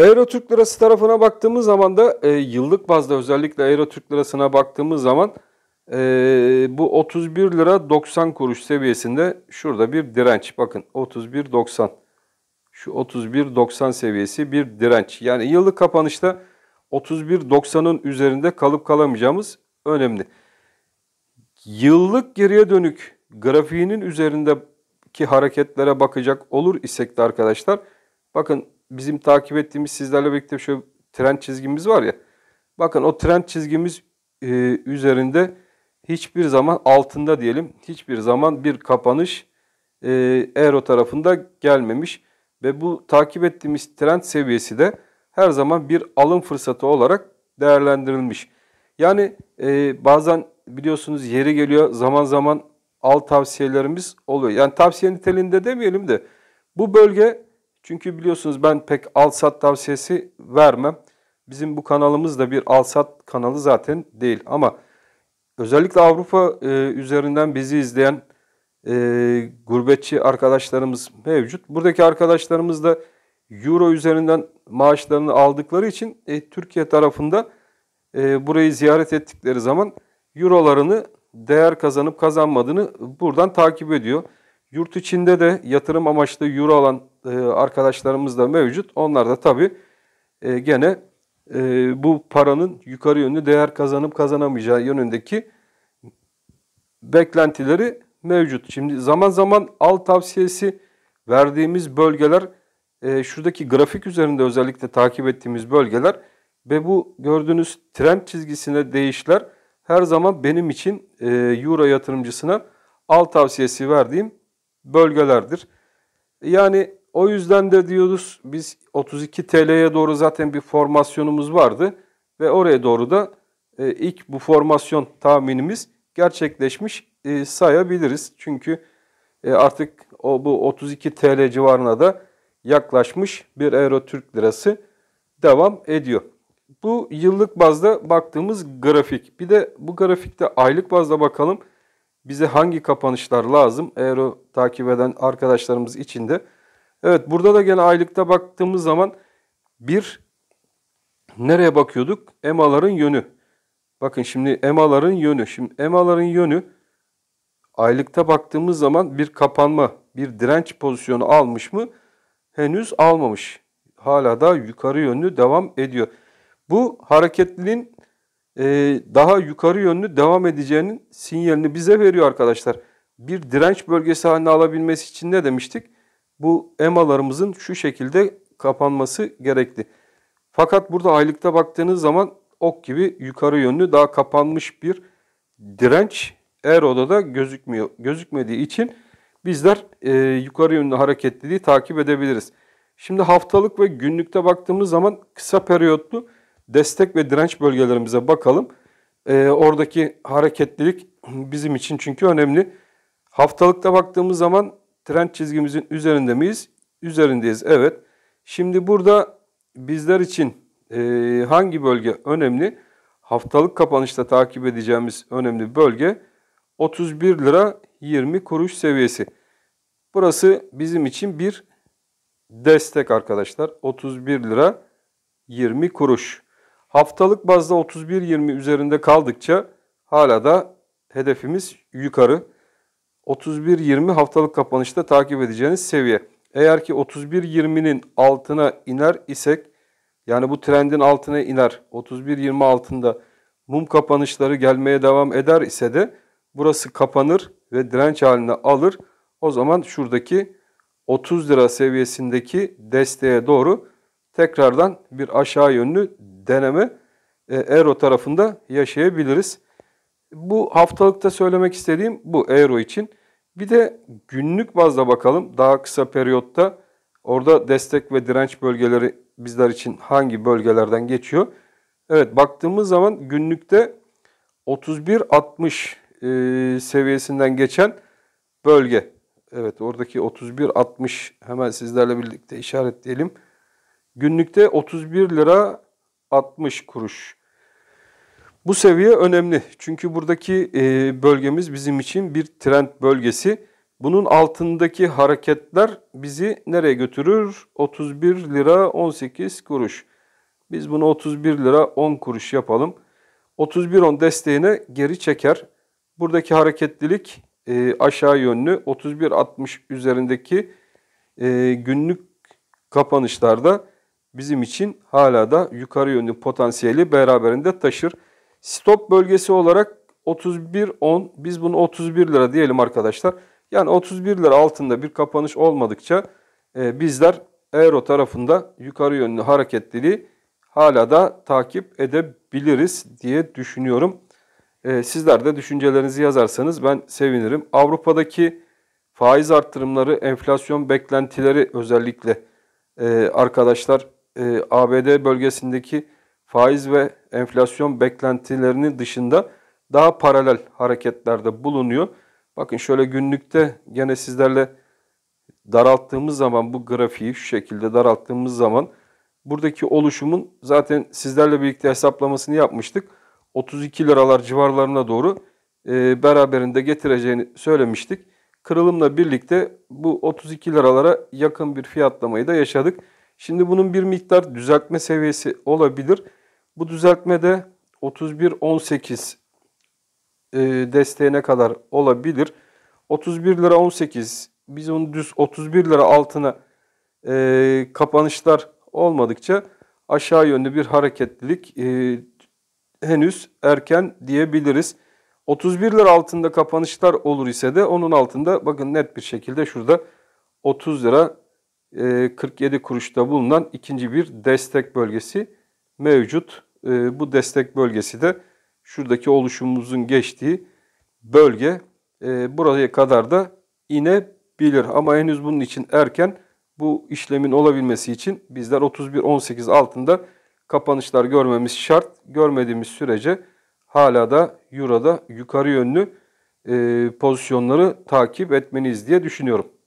Euro Türk Lirası tarafına baktığımız zaman da e, yıllık bazda özellikle Euro Türk Lirası'na baktığımız zaman e, bu 31 lira 90 kuruş seviyesinde şurada bir direnç. Bakın 31.90 şu 31.90 seviyesi bir direnç. Yani yıllık kapanışta 31.90'ın üzerinde kalıp kalamayacağımız önemli. Yıllık geriye dönük grafiğinin üzerindeki hareketlere bakacak olur isek de arkadaşlar bakın bizim takip ettiğimiz sizlerle birlikte şöyle trend çizgimiz var ya. Bakın o trend çizgimiz e, üzerinde hiçbir zaman altında diyelim hiçbir zaman bir kapanış e, Euro tarafında gelmemiş. Ve bu takip ettiğimiz trend seviyesi de her zaman bir alım fırsatı olarak değerlendirilmiş. Yani e, bazen biliyorsunuz yeri geliyor zaman zaman al tavsiyelerimiz oluyor. Yani tavsiye niteliğinde demeyelim de bu bölge çünkü biliyorsunuz ben pek al-sat tavsiyesi vermem. Bizim bu kanalımız da bir al-sat kanalı zaten değil ama özellikle Avrupa e, üzerinden bizi izleyen e, gurbetçi arkadaşlarımız mevcut. Buradaki arkadaşlarımız da euro üzerinden maaşlarını aldıkları için e, Türkiye tarafında e, burayı ziyaret ettikleri zaman eurolarını değer kazanıp kazanmadığını buradan takip ediyor. Yurt içinde de yatırım amaçlı euro alan e, arkadaşlarımız da mevcut. Onlar da tabii e, gene e, bu paranın yukarı yönlü değer kazanıp kazanamayacağı yönündeki beklentileri mevcut. Şimdi zaman zaman al tavsiyesi verdiğimiz bölgeler şuradaki grafik üzerinde özellikle takip ettiğimiz bölgeler ve bu gördüğünüz trend çizgisine değişler her zaman benim için Euro yatırımcısına al tavsiyesi verdiğim bölgelerdir. Yani o yüzden de diyoruz biz 32 TL'ye doğru zaten bir formasyonumuz vardı ve oraya doğru da e, ilk bu formasyon tahminimiz gerçekleşmiş e, sayabiliriz. Çünkü e, artık o bu 32 TL civarına da yaklaşmış bir Euro Türk Lirası devam ediyor. Bu yıllık bazda baktığımız grafik. Bir de bu grafikte aylık bazda bakalım bize hangi kapanışlar lazım. Euro takip eden arkadaşlarımız için de Evet burada da gene aylıkta baktığımız zaman bir nereye bakıyorduk? EMA'ların yönü. Bakın şimdi EMA'ların yönü. Şimdi EMA'ların yönü aylıkta baktığımız zaman bir kapanma, bir direnç pozisyonu almış mı? Henüz almamış. Hala da yukarı yönlü devam ediyor. Bu hareketliliğin e, daha yukarı yönlü devam edeceğinin sinyalini bize veriyor arkadaşlar. Bir direnç bölgesi haline alabilmesi için ne demiştik? bu emalarımızın şu şekilde kapanması gerekli. Fakat burada aylıkta baktığınız zaman ok gibi yukarı yönlü daha kapanmış bir direnç eğer odada gözükmüyor. Gözükmediği için bizler e, yukarı yönlü hareketliliği takip edebiliriz. Şimdi haftalık ve günlükte baktığımız zaman kısa periyotlu destek ve direnç bölgelerimize bakalım. E, oradaki hareketlilik bizim için çünkü önemli. Haftalıkta baktığımız zaman trend çizgimizin üzerinde miyiz? Üzerindeyiz evet. Şimdi burada bizler için e, hangi bölge önemli? Haftalık kapanışta takip edeceğimiz önemli bölge 31 lira 20 kuruş seviyesi. Burası bizim için bir destek arkadaşlar. 31 lira 20 kuruş. Haftalık bazda 31.20 üzerinde kaldıkça hala da hedefimiz yukarı. 31.20 haftalık kapanışta takip edeceğiniz seviye. Eğer ki 31.20'nin altına iner isek yani bu trendin altına iner 31.20 altında mum kapanışları gelmeye devam eder ise de burası kapanır ve direnç haline alır. O zaman şuradaki 30 lira seviyesindeki desteğe doğru tekrardan bir aşağı yönlü deneme e, Euro tarafında yaşayabiliriz. Bu haftalıkta söylemek istediğim bu euro için. Bir de günlük bazda bakalım daha kısa periyotta orada destek ve direnç bölgeleri bizler için hangi bölgelerden geçiyor? Evet baktığımız zaman günlükte 31.60 e, seviyesinden geçen bölge. Evet oradaki 31.60 hemen sizlerle birlikte işaretleyelim. Günlükte 31 lira 60 kuruş bu seviye önemli çünkü buradaki e, bölgemiz bizim için bir trend bölgesi. Bunun altındaki hareketler bizi nereye götürür? 31 lira 18 kuruş. Biz bunu 31 lira 10 kuruş yapalım. 31.10 desteğine geri çeker. Buradaki hareketlilik e, aşağı yönlü 31.60 üzerindeki e, günlük kapanışlarda bizim için hala da yukarı yönlü potansiyeli beraberinde taşır. Stop bölgesi olarak 31.10 biz bunu 31 lira diyelim arkadaşlar. Yani 31 lira altında bir kapanış olmadıkça e, bizler euro tarafında yukarı yönlü hareketliliği hala da takip edebiliriz diye düşünüyorum. E, sizler de düşüncelerinizi yazarsanız ben sevinirim. Avrupa'daki faiz arttırımları, enflasyon beklentileri özellikle e, arkadaşlar e, ABD bölgesindeki faiz ve enflasyon beklentilerinin dışında daha paralel hareketlerde bulunuyor. Bakın şöyle günlükte gene sizlerle daralttığımız zaman bu grafiği şu şekilde daralttığımız zaman buradaki oluşumun zaten sizlerle birlikte hesaplamasını yapmıştık. 32 liralar civarlarına doğru e, beraberinde getireceğini söylemiştik. Kırılımla birlikte bu 32 liralara yakın bir fiyatlamayı da yaşadık. Şimdi bunun bir miktar düzeltme seviyesi olabilir. Bu düzeltmede 31.18 e, desteğine kadar olabilir. 31 lira 18 biz onu düz 31 lira altına e, kapanışlar olmadıkça aşağı yönlü bir hareketlilik e, henüz erken diyebiliriz. 31 lira altında kapanışlar olur ise de onun altında bakın net bir şekilde şurada 30 lira e, 47 kuruşta bulunan ikinci bir destek bölgesi mevcut. E, bu destek bölgesi de şuradaki oluşumumuzun geçtiği bölge e, buraya kadar da inebilir. Ama henüz bunun için erken bu işlemin olabilmesi için bizler 31-18 altında kapanışlar görmemiz şart. Görmediğimiz sürece hala da Euro'da yukarı yönlü e, pozisyonları takip etmeniz diye düşünüyorum.